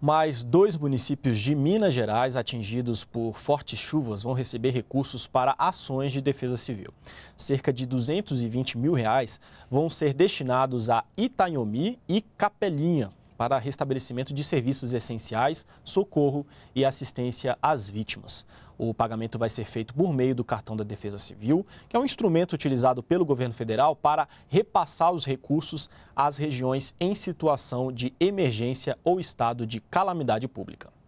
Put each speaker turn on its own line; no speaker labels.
Mais dois municípios de Minas Gerais atingidos por fortes chuvas vão receber recursos para ações de defesa civil. Cerca de 220 mil reais vão ser destinados a Itanhomi e Capelinha para restabelecimento de serviços essenciais, socorro e assistência às vítimas. O pagamento vai ser feito por meio do cartão da Defesa Civil, que é um instrumento utilizado pelo governo federal para repassar os recursos às regiões em situação de emergência ou estado de calamidade pública.